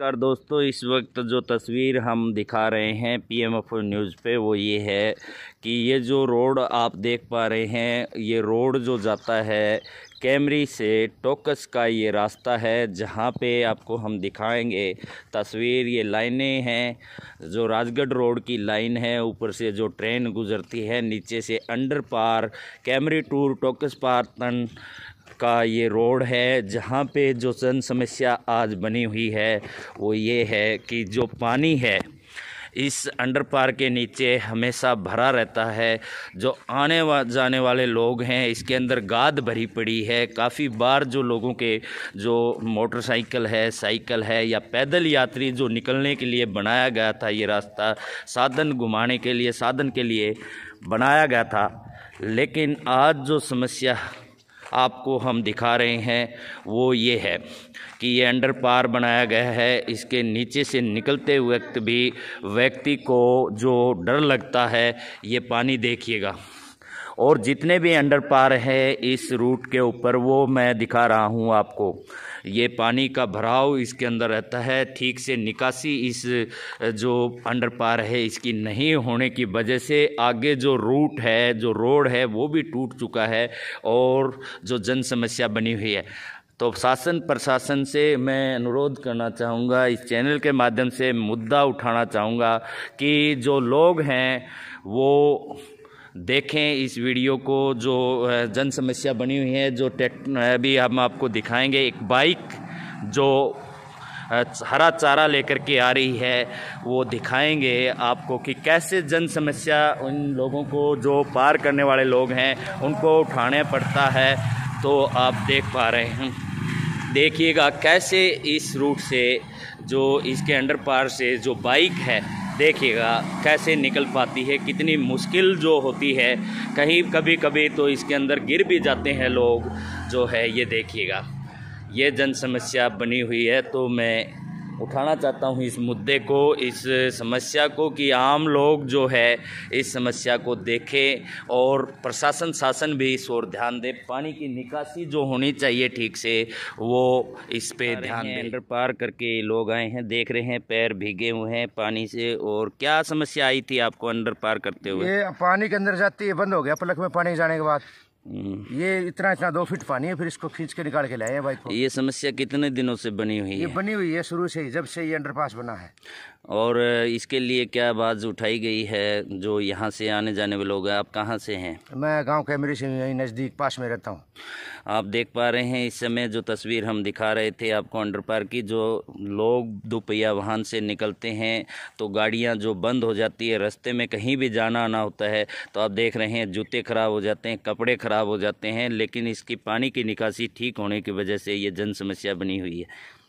नमस्कार दोस्तों इस वक्त जो तस्वीर हम दिखा रहे हैं पी एम एफ न्यूज़ पे वो ये है कि ये जो रोड आप देख पा रहे हैं ये रोड जो जाता है कैमरी से टोकस का ये रास्ता है जहाँ पे आपको हम दिखाएंगे तस्वीर ये लाइनें हैं जो राजगढ़ रोड की लाइन है ऊपर से जो ट्रेन गुजरती है नीचे से अंडर पार कैमरी टूर टोकस पार तन का ये रोड है जहाँ पे जो जन समस्या आज बनी हुई है वो ये है कि जो पानी है इस अंडरपार के नीचे हमेशा भरा रहता है जो आने वा जाने वाले लोग हैं इसके अंदर गाद भरी पड़ी है काफ़ी बार जो लोगों के जो मोटरसाइकिल है साइकिल है या पैदल यात्री जो निकलने के लिए बनाया गया था ये रास्ता साधन घुमाने के लिए साधन के लिए बनाया गया था लेकिन आज जो समस्या आपको हम दिखा रहे हैं वो ये है कि ये अंडर पार बनाया गया है इसके नीचे से निकलते वक्त भी व्यक्ति को जो डर लगता है ये पानी देखिएगा और जितने भी अंडर पार है इस रूट के ऊपर वो मैं दिखा रहा हूँ आपको ये पानी का भराव इसके अंदर रहता है ठीक से निकासी इस जो अंडर पार है इसकी नहीं होने की वजह से आगे जो रूट है जो रोड है वो भी टूट चुका है और जो जन समस्या बनी हुई है तो शासन प्रशासन से मैं अनुरोध करना चाहूँगा इस चैनल के माध्यम से मुद्दा उठाना चाहूँगा कि जो लोग हैं वो देखें इस वीडियो को जो जन समस्या बनी हुई है जो टेक अभी हम आपको दिखाएंगे एक बाइक जो हरा चारा लेकर के आ रही है वो दिखाएंगे आपको कि कैसे जन समस्या उन लोगों को जो पार करने वाले लोग हैं उनको उठाने पड़ता है तो आप देख पा रहे हैं देखिएगा कैसे इस रूट से जो इसके अंडर पार से जो बाइक है देखिएगा कैसे निकल पाती है कितनी मुश्किल जो होती है कहीं कभी कभी तो इसके अंदर गिर भी जाते हैं लोग जो है ये देखिएगा ये जन समस्या बनी हुई है तो मैं उठाना चाहता हूँ इस मुद्दे को इस समस्या को कि आम लोग जो है इस समस्या को देखें और प्रशासन शासन भी इस ओर ध्यान दे पानी की निकासी जो होनी चाहिए ठीक से वो इस पे ध्यान दें पार करके लोग आए हैं देख रहे हैं पैर भीगे हुए हैं पानी से और क्या समस्या आई थी आपको अंडर पार करते हुए पानी के अंदर जाती है बंद हो गया पलक में पानी जाने के बाद हम्म। ये इतना इतना दो फीट पानी है फिर इसको खींच के निकाल के लाए भाई को ये समस्या कितने दिनों से बनी हुई ये है? बनी हुई है शुरू से ही जब से ये अंडरपास बना है और इसके लिए क्या बात उठाई गई है जो यहाँ से आने जाने वाले लोग हैं आप कहाँ से हैं मैं गांव कैमरे से यहीं नज़दीक पास में रहता हूँ आप देख पा रहे हैं इस समय जो तस्वीर हम दिखा रहे थे आपको अंडरपार की जो लोग दोपहिया वाहन से निकलते हैं तो गाड़ियाँ जो बंद हो जाती है रास्ते में कहीं भी जाना आना होता है तो आप देख रहे हैं जूते ख़राब हो जाते हैं कपड़े ख़राब हो जाते हैं लेकिन इसकी पानी की निकासी ठीक होने की वजह से ये जन समस्या बनी हुई है